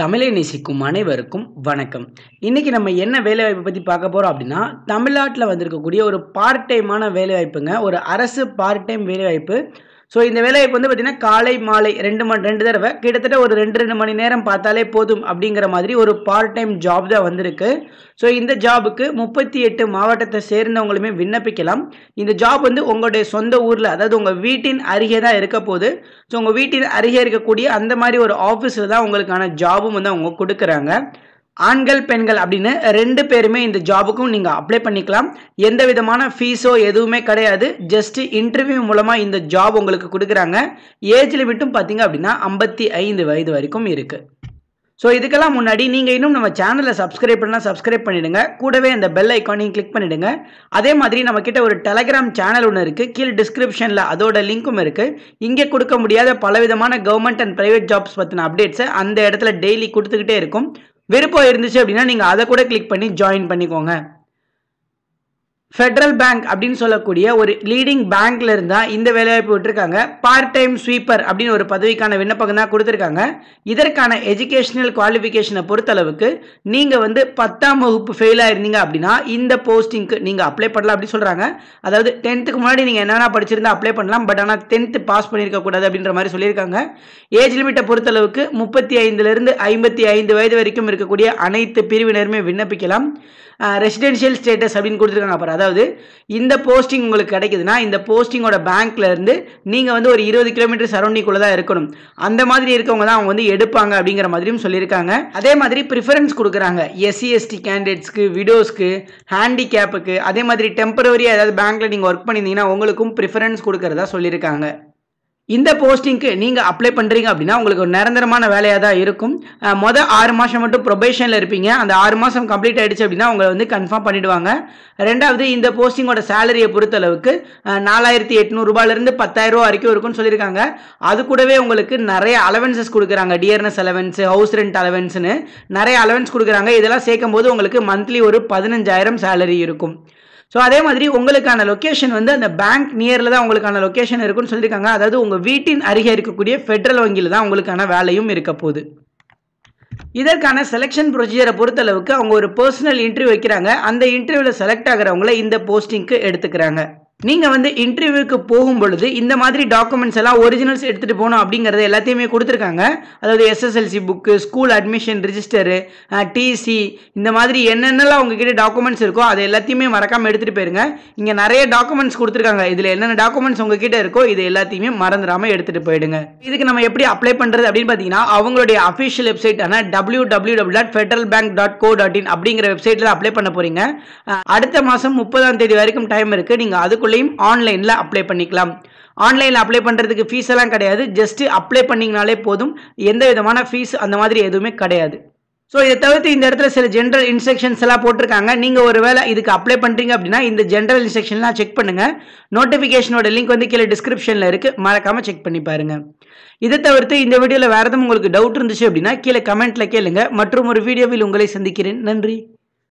தமிழை நேசிக்கும் அனைவருக்கும் வணக்கம் இன்றைக்கி நம்ம என்ன வேலைவாய்ப்பு பற்றி பார்க்க போகிறோம் அப்படின்னா தமிழ்நாட்டில் வந்திருக்கக்கூடிய ஒரு பார்ட் டைமான வேலைவாய்ப்புங்க ஒரு அரசு பார்ட் டைம் வேலைவாய்ப்பு ஸோ இந்த வேலைவாய்ப்பு வந்து பார்த்திங்கன்னா காலை மாலை ரெண்டு மணி ரெண்டு தடவை கிட்டத்தட்ட ஒரு ரெண்டு ரெண்டு மணி நேரம் பார்த்தாலே போதும் அப்படிங்கிற மாதிரி ஒரு பார்ட் டைம் ஜாப் தான் வந்திருக்கு ஸோ இந்த ஜாபுக்கு முப்பத்தி எட்டு மாவட்டத்தை சேர்ந்தவங்களுமே விண்ணப்பிக்கலாம் இந்த ஜாப் வந்து உங்களுடைய சொந்த ஊரில் அதாவது உங்கள் வீட்டின் அருகே தான் இருக்க போகுது ஸோ உங்கள் வீட்டின் அருகே இருக்கக்கூடிய அந்த மாதிரி ஒரு ஆஃபீஸில் தான் உங்களுக்கான ஜாபும் வந்து அவங்க கொடுக்குறாங்க ஆண்கள் பெண்கள் அப்படின்னு ரெண்டு பேருமே இந்த ஜாபுக்கும் நீங்கள் அப்ளை பண்ணிக்கலாம் எந்த விதமான ஃபீஸோ எதுவுமே கிடையாது ஜஸ்ட் இன்டர்வியூ மூலமாக இந்த ஜாப் உங்களுக்கு கொடுக்குறாங்க ஏஜ் லிமிட்டும் பார்த்தீங்க அப்படின்னா ஐம்பத்தி ஐந்து வயது வரைக்கும் இருக்குது ஸோ இதுக்கெல்லாம் முன்னாடி நீங்கள் இன்னும் நம்ம சேனலை சப்ஸ்கிரைப் பண்ணால் சப்ஸ்கிரைப் பண்ணிவிடுங்க கூடவே அந்த பெல் ஐக்கானையும் கிளிக் பண்ணிவிடுங்க அதே மாதிரி நம்மக்கிட்ட ஒரு டெலகிராம் சேனல் ஒன்று இருக்குது கீழே டிஸ்கிரிப்ஷனில் அதோட லிங்க்கும் இருக்குது இங்கே கொடுக்க முடியாத பலவிதமான கவர்மெண்ட் அண்ட் ப்ரைவேட் ஜாப்ஸ் பற்றின அப்டேட்ஸை அந்த இடத்துல டெய்லி கொடுத்துக்கிட்டே இருக்கும் விருப்பம் இருந்துச்சு அப்படின்னா நீங்கள் அதை கூட கிளிக் பண்ணி ஜாயின் பண்ணிக்கோங்க ஃபெட்ரல் பேங்க் அப்படின்னு சொல்லக்கூடிய ஒரு லீடிங் பேங்க்ல இருந்தா இந்த வேலைவாய்ப்பு விட்டுருக்காங்க பார்ட் டைம் ஸ்வீப்பர் அப்படின்னு ஒரு பதவிக்கான விண்ணப்பம் தான் கொடுத்துருக்காங்க இதற்கான எஜுகேஷனல் குவாலிஃபிகேஷனை பொறுத்தளவுக்கு நீங்கள் வந்து பத்தாம் வகுப்பு ஃபெயில் ஆயிருந்தீங்க அப்படின்னா இந்த போஸ்டிங்க்கு நீங்கள் அப்ளை பண்ணலாம் அப்படின்னு சொல்கிறாங்க அதாவது டென்த்துக்கு முன்னாடி நீங்கள் என்னென்ன படிச்சிருந்தா அப்ளை பண்ணலாம் பட் ஆனால் டென்த்து பாஸ் பண்ணியிருக்கக்கூடாது அப்படின்ற மாதிரி சொல்லியிருக்காங்க ஏஜ் லிமிட்டை பொறுத்தளவுக்கு முப்பத்தி ஐந்துலேருந்து ஐம்பத்தி ஐந்து வயது வரைக்கும் இருக்கக்கூடிய அனைத்து பிரிவினருமே விண்ணப்பிக்கலாம் ரெசிடென்ஷியல் ஸ்டேட்டஸ் அப்படின்னு கொடுத்துருக்காங்க அப்புறம் அதாவது இந்த போஸ்டிங் உங்களுக்கு கிடைக்குதுன்னா இந்த போஸ்டிங்கோட பேங்க்லேருந்து நீங்கள் வந்து ஒரு இருபது கிலோமீட்டர் சரௌண்டிங்குள்ளே தான் இருக்கணும் அந்த மாதிரி இருக்கவங்க தான் அவங்க வந்து எடுப்பாங்க அப்படிங்கிற மாதிரியும் சொல்லியிருக்காங்க அதே மாதிரி ப்ரிஃபரன்ஸ் கொடுக்குறாங்க எஸ்சி எஸ்டி கேண்டிடேட்ஸ்க்கு விடோஸ்க்கு ஹேண்டிகேப்புக்கு அதே மாதிரி டெம்பரவரியாக ஏதாவது பேங்க்கில் நீங்கள் ஒர்க் பண்ணியிருந்தீங்கன்னா உங்களுக்கும் ப்ரிஃபரன்ஸ் கொடுக்குறதா சொல்லியிருக்காங்க இந்த போஸ்டிங்க்கு நீங்கள் அப்ளை பண்ணுறீங்க அப்படின்னா உங்களுக்கு ஒரு நிரந்தரமான வேலையாக தான் இருக்கும் மொதல் ஆறு மாதம் மட்டும் ப்ரொபேஷனில் இருப்பீங்க அந்த ஆறு மாதம் கம்ப்ளீட் ஆகிடுச்சு அப்படின்னா உங்களை வந்து கன்ஃபார்ம் பண்ணிவிடுவாங்க ரெண்டாவது இந்த போஸ்டிங்கோட சேலரியை பொறுத்தளவுக்கு நாலாயிரத்தி எட்நூறுபாலேருந்து ரூபா வரைக்கும் இருக்கும்னு சொல்லியிருக்காங்க அது கூடவே உங்களுக்கு நிறைய அலவன்சஸ் கொடுக்குறாங்க டியர்னஸ் அலவன்ஸு ஹவுஸ் ரெண்ட் அலவன்ஸ்னு நிறைய அலவன்ஸ் கொடுக்குறாங்க இதெல்லாம் சேர்க்கும் உங்களுக்கு மந்த்லி ஒரு பதினஞ்சாயிரம் சேலரி இருக்கும் ஸோ அதே மாதிரி உங்களுக்கான லொக்கேஷன் வந்து அந்த பேங்க் நியரில் தான் உங்களுக்கான லொக்கேஷன் இருக்குன்னு சொல்லியிருக்காங்க அதாவது உங்கள் வீட்டின் அருகே இருக்கக்கூடிய ஃபெட்ரல் வங்கியில் தான் உங்களுக்கான வேலையும் இருக்க போகுது இதற்கான செலெக்ஷன் ப்ரொசீஜரை பொறுத்தளவுக்கு அவங்க ஒரு பர்சனல் இன்டர்வியூ வைக்கிறாங்க அந்த இன்டர்வியூவில் செலக்ட் ஆகிறவங்கள இந்த போஸ்டிங்க்கு எடுத்துக்கிறாங்க நீங்கள் வந்து இன்டர்வியூக்கு போகும் பொழுது இந்த மாதிரி டாக்குமெண்ட்ஸ் எல்லாம் ஒரிஜினல்ஸ் எடுத்துகிட்டு போகணும் அப்படிங்கிறது எல்லாத்தையுமே கொடுத்துருக்காங்க அதாவது SSLC book school admission register TC இந்த மாதிரி என்னென்னலாம் உங்ககிட்ட டாக்குமெண்ட்ஸ் இருக்கோ அது எல்லாத்தையுமே மறக்காமல் எடுத்துகிட்டு போயிருங்க இங்கே நிறைய டாக்குமெண்ட்ஸ் கொடுத்துருக்காங்க இதில் என்னென்ன டாக்குமெண்ட்ஸ் உங்ககிட்ட இருக்கோ இது எல்லாத்தையுமே மறந்துடாமல் எடுத்துகிட்டு போயிடுங்க இதுக்கு நம்ம எப்படி அப்ளை பண்ணுறது அப்படின்னு பார்த்தீங்கன்னா அவங்களுடைய அஃபிஷியல் வெப்சைட் ஆனால் W W W dot Federal Bank dot co dot in அப்படிங்கிற வெப்சைட்டில் அப்ளை பண்ண போகிறீங்க அடுத்த மாதம் முப்பதாம் தேதி வரைக்கும் டைம் இருக்குது நீங்கள் அதுக்குள்ளே ஸ்கூல்லையும் ஆன்லைனில் அப்ளை பண்ணிக்கலாம் ஆன்லைனில் அப்ளை பண்ணுறதுக்கு ஃபீஸ் எல்லாம் கிடையாது ஜஸ்ட்டு அப்ளை பண்ணிங்கனாலே போதும் எந்த விதமான ஃபீஸ் அந்த மாதிரி எதுவுமே கிடையாது ஸோ இதை தவிர்த்து இந்த இடத்துல சில ஜென்ரல் இன்ஸ்ட்ரக்ஷன்ஸ் எல்லாம் போட்டிருக்காங்க நீங்கள் ஒரு வேலை இதுக்கு அப்ளை பண்ணுறீங்க அப்படின்னா இந்த ஜென்ரல் இன்ஸ்ட்ரக்ஷன்லாம் செக் பண்ணுங்கள் நோட்டிஃபிகேஷனோட லிங்க் வந்து கீழே டிஸ்கிரிப்ஷனில் இருக்குது மறக்காமல் செக் பண்ணி பாருங்கள் இதை தவிர்த்து இந்த வீடியோவில் வேறு எதுவும் உங்களுக்கு டவுட் இருந்துச்சு அப்படின்னா கீழே கமெண்ட்டில் கேளுங்க மற்றும் ஒரு வீடியோவில் உங்களை சந்திக்கிறேன் நன்றி